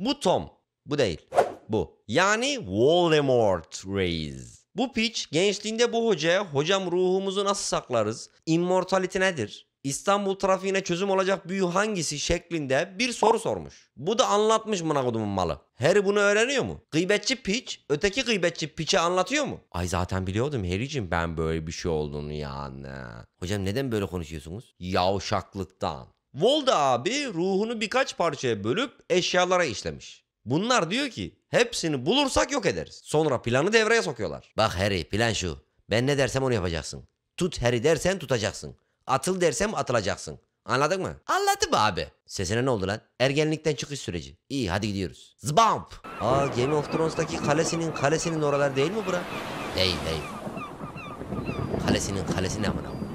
Bu Tom. Bu değil. Bu. Yani Voldemort Reis. Bu pitch, gençliğinde bu hocaya hocam ruhumuzu nasıl saklarız? Immortality nedir? İstanbul trafiğine çözüm olacak büyü hangisi şeklinde bir soru sormuş. Bu da anlatmış mınakodumun malı. Harry bunu öğreniyor mu? Gıybetçi piç öteki gıybetçi piçe anlatıyor mu? Ay zaten biliyordum Harry'cim ben böyle bir şey olduğunu yani. Hocam neden böyle konuşuyorsunuz? Yavşaklıktan. Volda abi ruhunu birkaç parçaya bölüp eşyalara işlemiş. Bunlar diyor ki hepsini bulursak yok ederiz. Sonra planı devreye sokuyorlar. Bak Harry plan şu. Ben ne dersem onu yapacaksın. Tut Harry dersen tutacaksın. Atıl dersem atılacaksın. Anladın mı? Anladım abi. Sesine ne oldu lan? Ergenlikten çıkış süreci. İyi hadi gidiyoruz. Zbamp. Aa Game of Thrones'taki kalesinin kalesinin oralar değil mi bura? Değil değil. Kalesinin kalesini amına.